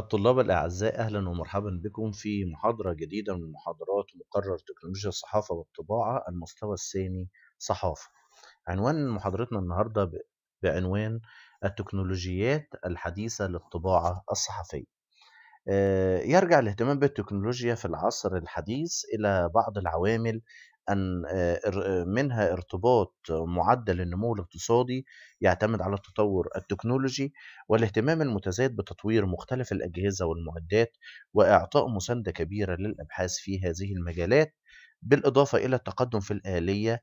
الطلاب الأعزاء أهلا ومرحبا بكم في محاضرة جديدة من محاضرات مقرر تكنولوجيا الصحافة والطباعة المستوى الثاني صحافة عنوان محاضرتنا النهاردة بعنوان التكنولوجيات الحديثة للطباعة الصحفية آه، يرجع الاهتمام بالتكنولوجيا في العصر الحديث إلى بعض العوامل أن منها ارتباط معدل النمو الاقتصادي يعتمد على التطور التكنولوجي والاهتمام المتزايد بتطوير مختلف الأجهزة والمعدات وإعطاء مساندة كبيرة للأبحاث في هذه المجالات بالإضافة إلى التقدم في الآلية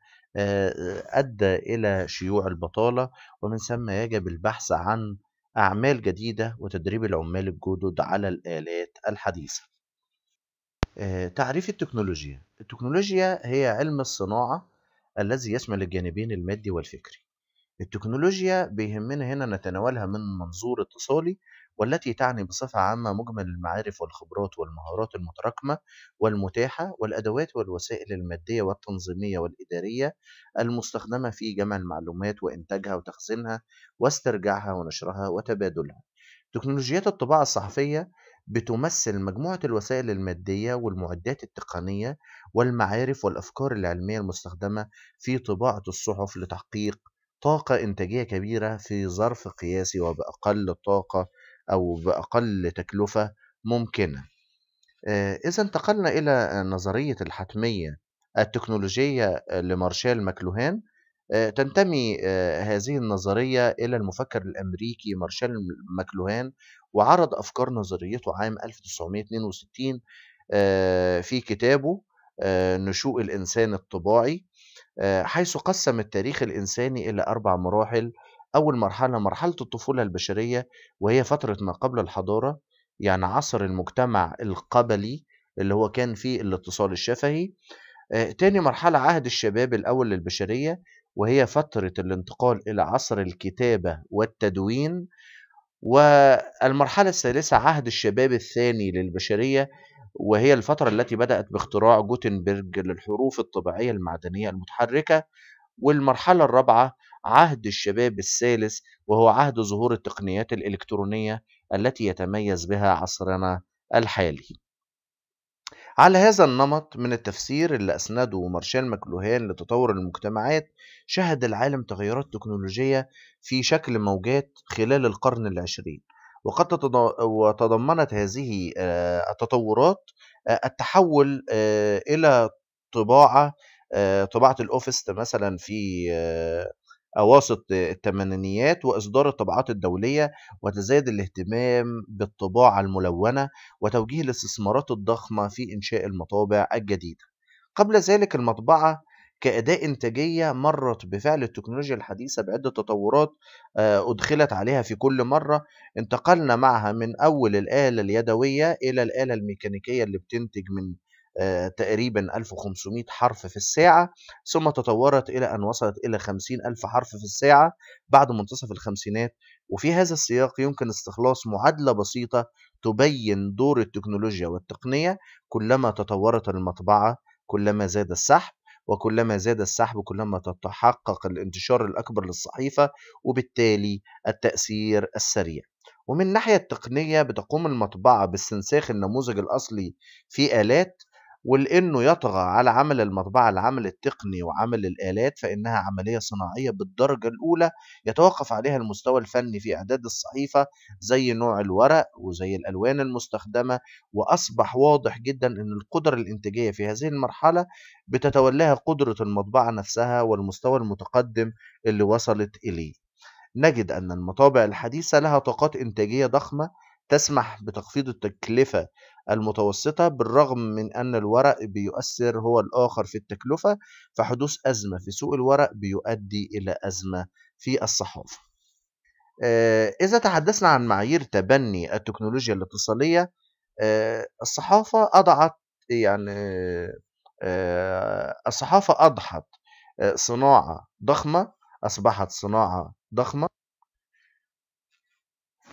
أدى إلى شيوع البطالة ومن ثم يجب البحث عن أعمال جديدة وتدريب العمال الجدد على الآلات الحديثة آه، تعريف التكنولوجيا التكنولوجيا هي علم الصناعة الذي يشمل الجانبين المادي والفكري التكنولوجيا بيهمنا هنا نتناولها من منظور اتصالي والتي تعني بصفة عامة مجمل المعارف والخبرات والمهارات المتراكمة والمتاحة والأدوات والوسائل المادية والتنظيمية والإدارية المستخدمة في جمع المعلومات وإنتاجها وتخزينها واسترجاعها ونشرها وتبادلها تكنولوجيات الطباعة الصحفية بتمثل مجموعة الوسائل المادية والمعدات التقنية والمعارف والأفكار العلمية المستخدمة في طباعة الصحف لتحقيق طاقة إنتاجية كبيرة في ظرف قياسي وبأقل طاقة أو بأقل تكلفة ممكنة. آه، إذا انتقلنا إلى نظرية الحتمية التكنولوجية لمارشال ماكلوهان آه، تنتمي آه، هذه النظرية إلى المفكر الأمريكي مارشال ماكلوهان وعرض أفكار نظريته عام 1962 آه، في كتابه نشوء الإنسان الطباعي حيث قسم التاريخ الإنساني إلى أربع مراحل أول مرحلة مرحلة الطفولة البشرية وهي فترة ما قبل الحضارة يعني عصر المجتمع القبلي اللي هو كان فيه الاتصال الشفهي تاني مرحلة عهد الشباب الأول للبشرية وهي فترة الانتقال إلى عصر الكتابة والتدوين والمرحلة الثالثة عهد الشباب الثاني للبشرية وهي الفترة التي بدأت باختراع جوتنبرج للحروف الطبيعية المعدنية المتحركة والمرحلة الرابعة عهد الشباب الثالث وهو عهد ظهور التقنيات الإلكترونية التي يتميز بها عصرنا الحالي على هذا النمط من التفسير اللي أسنده مارشال ماكلوهان لتطور المجتمعات شهد العالم تغيرات تكنولوجية في شكل موجات خلال القرن العشرين وقد تضمنت هذه آه، التطورات آه، التحول آه، إلى طباعة طباعة الأوفيس مثلا في أواسط الثمانينيات وإصدار الطبعات الدولية وتزايد الاهتمام بالطباعة الملونة وتوجيه الاستثمارات الضخمة في إنشاء المطابع الجديدة قبل ذلك المطبعة كأداة إنتاجية مرت بفعل التكنولوجيا الحديثة بعدة تطورات آه، أدخلت عليها في كل مرة انتقلنا معها من أول الآلة اليدوية إلى الآلة الميكانيكية اللي بتنتج من آه، تقريبا 1500 حرف في الساعة ثم تطورت إلى أن وصلت إلى 50 ألف حرف في الساعة بعد منتصف الخمسينات وفي هذا السياق يمكن استخلاص معادلة بسيطة تبين دور التكنولوجيا والتقنية كلما تطورت المطبعة كلما زاد السحب وكلما زاد السحب كلما تتحقق الانتشار الأكبر للصحيفة وبالتالي التأثير السريع ومن الناحية التقنية بتقوم المطبعة باستنساخ النموذج الأصلي في آلات ولأنه يطغى على عمل المطبعة العمل التقني وعمل الآلات فإنها عملية صناعية بالدرجة الأولى يتوقف عليها المستوى الفني في إعداد الصحيفة زي نوع الورق وزي الألوان المستخدمة وأصبح واضح جدا أن القدرة الإنتاجية في هذه المرحلة بتتولاها قدرة المطبعة نفسها والمستوى المتقدم اللي وصلت إليه نجد أن المطابع الحديثة لها طاقات إنتاجية ضخمة تسمح بتخفيض التكلفة المتوسطة بالرغم من أن الورق بيؤثر هو الآخر في التكلفة فحدوث أزمة في سوق الورق بيؤدي إلى أزمة في الصحافة آه، إذا تحدثنا عن معايير تبني التكنولوجيا الاتصالية آه، الصحافة أضعت يعني آه، الصحافة أضحت صناعة ضخمة أصبحت صناعة ضخمة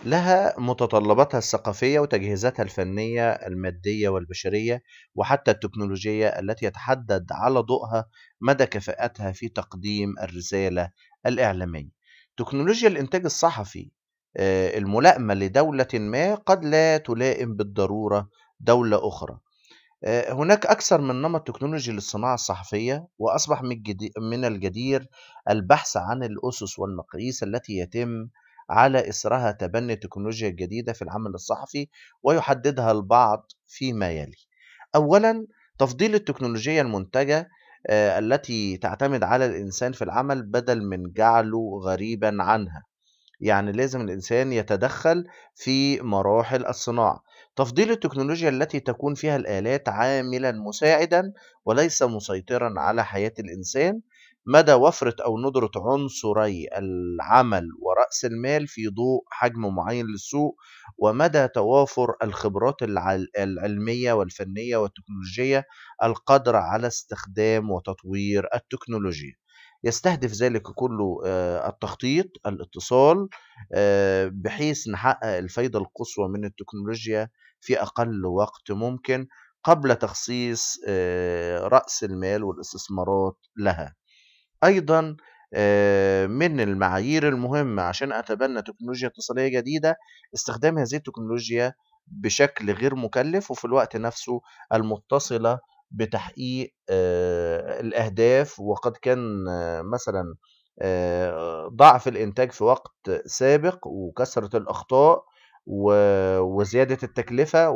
لها متطلباتها الثقافية وتجهيزاتها الفنية المادية والبشرية وحتى التكنولوجية التي يتحدد على ضوءها مدى كفاءتها في تقديم الرسالة الإعلامية تكنولوجيا الإنتاج الصحفي آه، الملائمة لدولة ما قد لا تلائم بالضرورة دولة أخرى آه، هناك أكثر من نمط تكنولوجي للصناعة الصحفية وأصبح من الجدير البحث عن الأسس والمقاييس التي يتم على إثرها تبني التكنولوجيا الجديدة في العمل الصحفي ويحددها البعض فيما يلي أولا تفضيل التكنولوجيا المنتجة آه، التي تعتمد على الإنسان في العمل بدل من جعله غريبا عنها يعني لازم الإنسان يتدخل في مراحل الصناعة تفضيل التكنولوجيا التي تكون فيها الآلات عاملا مساعدا وليس مسيطرا على حياة الإنسان مدى وفرة أو ندرة عنصري العمل ورأس المال في ضوء حجم معين للسوق ومدى توافر الخبرات العلمية والفنية والتكنولوجية القادرة على استخدام وتطوير التكنولوجيا يستهدف ذلك كله آه، التخطيط الاتصال آه، بحيث نحقق الفايدة القصوى من التكنولوجيا في أقل وقت ممكن قبل تخصيص آه، رأس المال والاستثمارات لها أيضا من المعايير المهمة عشان أتبنى تكنولوجيا اتصالية جديدة استخدام هذه التكنولوجيا بشكل غير مكلف وفي الوقت نفسه المتصلة بتحقيق الأهداف وقد كان مثلا ضعف الإنتاج في وقت سابق وكثرة الأخطاء وزيادة التكلفة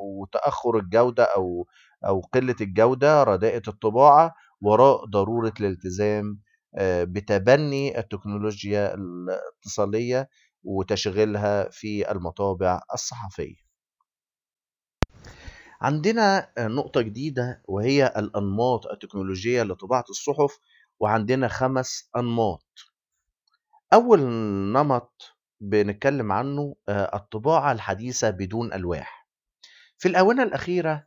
وتأخر الجودة أو أو قلة الجودة رداءة الطباعة وراء ضرورة الالتزام آه، بتبني التكنولوجيا الاتصالية وتشغيلها في المطابع الصحفية عندنا آه، نقطة جديدة وهي الأنماط التكنولوجية لطباعة الصحف وعندنا خمس أنماط أول نمط بنتكلم عنه آه، الطباعة الحديثة بدون ألواح في الآونة الأخيرة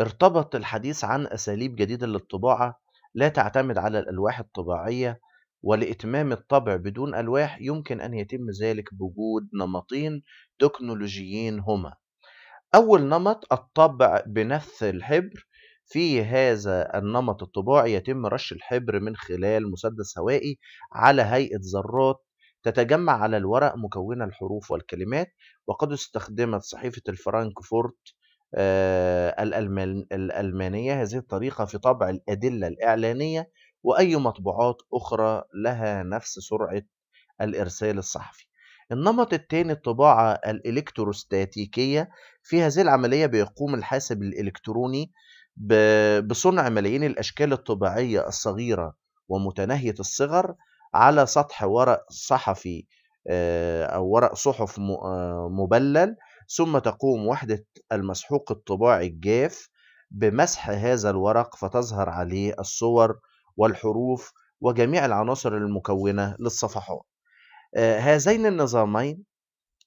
ارتبط الحديث عن أساليب جديدة للطباعة لا تعتمد على الألواح الطباعية ولإتمام الطبع بدون ألواح يمكن أن يتم ذلك بوجود نمطين تكنولوجيين هما أول نمط الطبع بنفس الحبر في هذا النمط الطباعي يتم رش الحبر من خلال مسدس هوائي على هيئة ذرات تتجمع على الورق مكونة الحروف والكلمات وقد استخدمت صحيفة الفرانكفورت آه، الألمانية هذه الطريقة في طبع الأدلة الإعلانية وأي مطبوعات أخرى لها نفس سرعة الإرسال الصحفي النمط الثاني الطباعة الإلكتروستاتيكية في هذه العملية بيقوم الحاسب الإلكتروني بصنع ملايين الأشكال الطباعية الصغيرة ومتناهية الصغر على سطح ورق صحفي آه، أو ورق صحف آه، مبلل ثم تقوم وحدة المسحوق الطباعي الجاف بمسح هذا الورق فتظهر عليه الصور والحروف وجميع العناصر المكونة للصفحات آه، هذين النظامين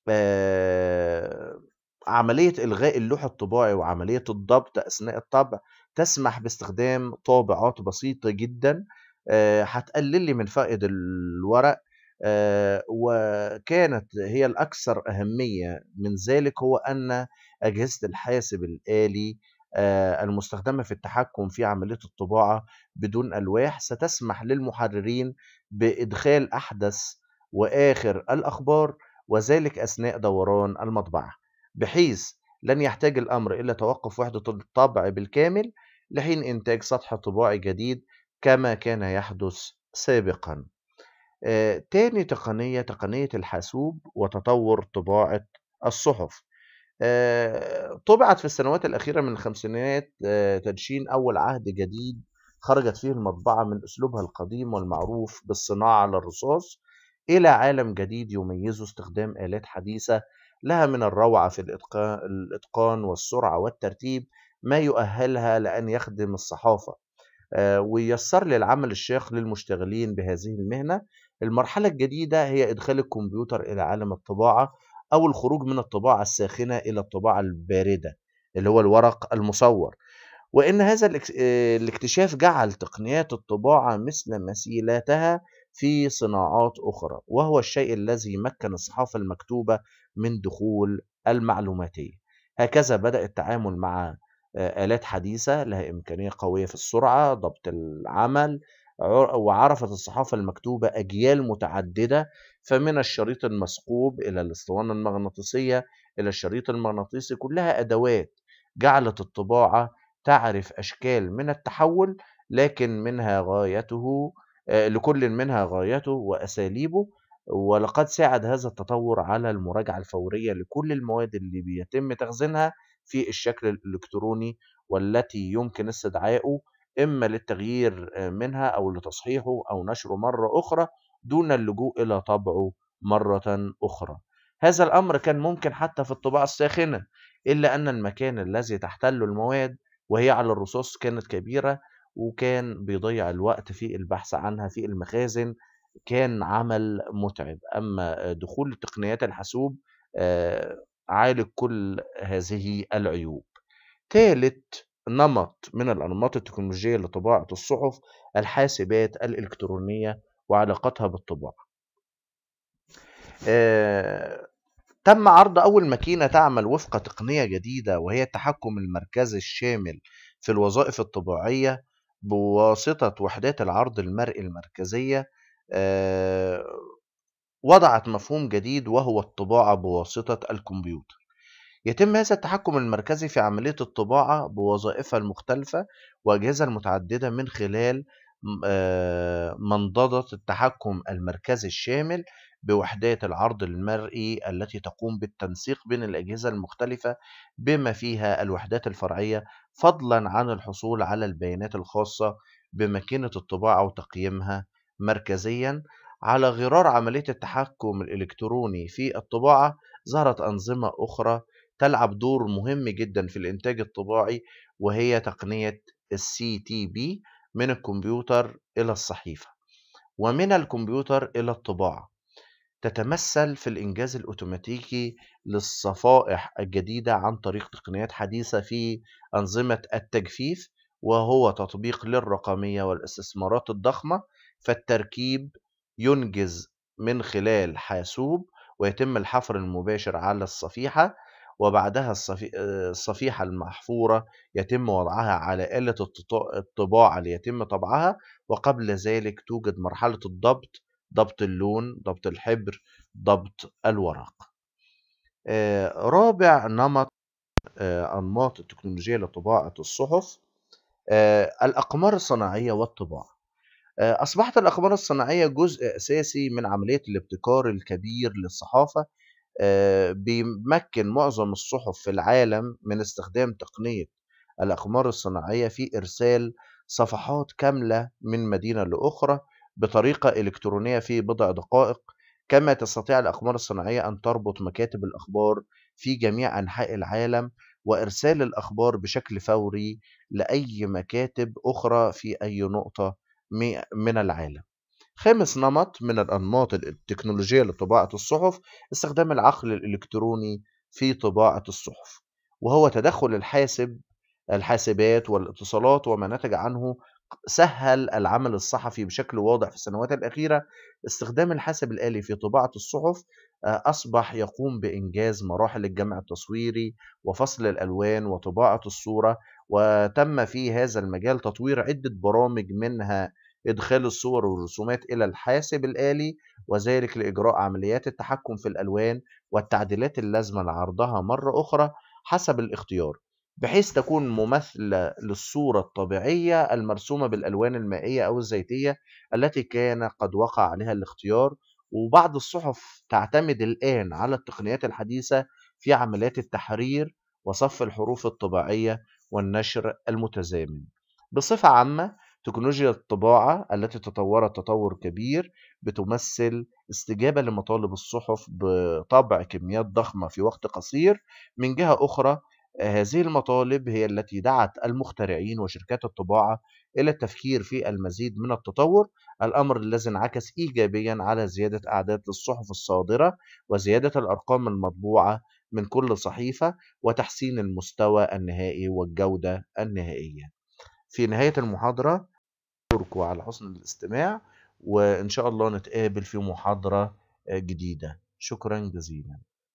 آه، عملية إلغاء اللوح الطباعي وعملية الضبط أثناء الطبع تسمح باستخدام طابعات بسيطة جدا آه، هتقلل لي من فائض الورق آه، وكانت هي الأكثر أهمية من ذلك هو أن أجهزة الحاسب الآلي آه، المستخدمة في التحكم في عملية الطباعة بدون ألواح ستسمح للمحررين بإدخال أحدث وآخر الأخبار وذلك أثناء دوران المطبعة بحيث لن يحتاج الأمر إلى توقف وحدة الطبع بالكامل لحين إنتاج سطح طباعي جديد كما كان يحدث سابقاً آه، تاني تقنية تقنية الحاسوب وتطور طباعة الصحف آه، طبعت في السنوات الأخيرة من الخمسينات آه، تدشين أول عهد جديد خرجت فيه المطبعة من أسلوبها القديم والمعروف بالصناعة على الرصاص إلى عالم جديد يميزه استخدام آلات حديثة لها من الروعة في الإتقان والسرعة والترتيب ما يؤهلها لأن يخدم الصحافة ويسر للعمل الشاق للمشتغلين بهذه المهنة المرحلة الجديدة هي إدخال الكمبيوتر إلى عالم الطباعة أو الخروج من الطباعة الساخنة إلى الطباعة الباردة اللي هو الورق المصور وإن هذا آه، الاكتشاف جعل تقنيات الطباعة مثل مثيلاتها في صناعات أخرى وهو الشيء الذي مكن الصحافة المكتوبة من دخول المعلوماتية هكذا بدأ التعامل مع آه، آلات حديثة لها إمكانية قوية في السرعة ضبط العمل وعرفت الصحافة المكتوبة أجيال متعددة فمن الشريط المثقوب إلى الاسطوانة المغناطيسية إلى الشريط المغناطيسي كلها أدوات جعلت الطباعة تعرف أشكال من التحول لكن منها غايته آه، لكل منها غايته وأساليبه ولقد ساعد هذا التطور على المراجعة الفورية لكل المواد اللي بيتم تخزينها في الشكل الإلكتروني والتي يمكن استدعائه إما للتغيير آه، منها أو لتصحيحه أو نشره مرة أخرى دون اللجوء إلى طبعه مرة أخرى هذا الأمر كان ممكن حتى في الطباعة الساخنة إلا أن المكان الذي تحتله المواد وهي على الرصاص كانت كبيرة وكان بيضيع الوقت في البحث عنها في المخازن كان عمل متعب أما دخول تقنيات الحاسوب آه، عالج كل هذه العيوب ثالث نمط من الأنماط التكنولوجية لطباعة الصحف الحاسبات الإلكترونية وعلاقتها بالطباعة آه تم عرض أول ماكينة تعمل وفق تقنية جديدة وهي التحكم المركزي الشامل في الوظائف الطباعية بواسطة وحدات العرض المرئي المركزية آه وضعت مفهوم جديد وهو الطباعة بواسطة الكمبيوتر يتم هذا التحكم المركزي في عملية الطباعة بوظائفها المختلفة وأجهزة المتعددة من خلال آه، منضدة التحكم المركزي الشامل بوحدات العرض المرئي التي تقوم بالتنسيق بين الأجهزة المختلفة بما فيها الوحدات الفرعية فضلا عن الحصول على البيانات الخاصة بماكينة الطباعة وتقييمها مركزيا على غرار عملية التحكم الإلكتروني في الطباعة ظهرت أنظمة أخرى تلعب دور مهم جدا في الإنتاج الطباعي وهي تقنية السي تي بي من الكمبيوتر إلى الصحيفة ومن الكمبيوتر إلى الطباعة تتمثل في الإنجاز الأوتوماتيكي للصفائح الجديدة عن طريق تقنيات حديثة في أنظمة التجفيف وهو تطبيق للرقمية والاستثمارات الضخمة فالتركيب ينجز من خلال حاسوب ويتم الحفر المباشر على الصفيحة وبعدها الصفيحة المحفورة يتم وضعها على آلة الطباعة ليتم طبعها وقبل ذلك توجد مرحلة الضبط ضبط اللون ضبط الحبر ضبط الورق آه، رابع نمط آه، أنماط التكنولوجيا لطباعة الصحف آه، الأقمار الصناعية والطباعة أصبحت الأقمار الصناعية جزء أساسي من عملية الابتكار الكبير للصحافة آه، بيمكن معظم الصحف في العالم من استخدام تقنية الأقمار الصناعية في إرسال صفحات كاملة من مدينة لأخرى بطريقة إلكترونية في بضع دقائق كما تستطيع الأقمار الصناعية أن تربط مكاتب الأخبار في جميع أنحاء العالم وإرسال الأخبار بشكل فوري لأي مكاتب أخرى في أي نقطة من العالم خامس نمط من الأنماط التكنولوجية لطباعة الصحف استخدام العقل الإلكتروني في طباعة الصحف وهو تدخل الحاسب الحاسبات والاتصالات وما نتج عنه سهل العمل الصحفي بشكل واضح في السنوات الأخيرة استخدام الحاسب الآلي في طباعة الصحف آه، أصبح يقوم بإنجاز مراحل الجمع التصويري وفصل الألوان وطباعة الصورة وتم في هذا المجال تطوير عدة برامج منها إدخال الصور والرسومات إلى الحاسب الآلي وذلك لإجراء عمليات التحكم في الألوان والتعديلات اللازمة لعرضها مرة أخرى حسب الاختيار بحيث تكون مماثلة للصورة الطبيعية المرسومة بالألوان المائية أو الزيتية التي كان قد وقع عليها الاختيار وبعض الصحف تعتمد الآن على التقنيات الحديثة في عمليات التحرير وصف الحروف الطبيعية والنشر المتزامن بصفة عامة تكنولوجيا الطباعة التي تطورت تطور كبير بتمثل استجابة لمطالب الصحف بطبع كميات ضخمة في وقت قصير من جهة أخرى هذه المطالب هي التي دعت المخترعين وشركات الطباعة إلى التفكير في المزيد من التطور الأمر الذي انعكس إيجابيا على زيادة أعداد الصحف الصادرة وزيادة الأرقام المطبوعة من كل صحيفة وتحسين المستوى النهائي والجودة النهائية في نهاية المحاضرة وأشكركم على حسن الاستماع وإن شاء الله نتقابل في محاضرة آه، جديدة شكرا جزيلا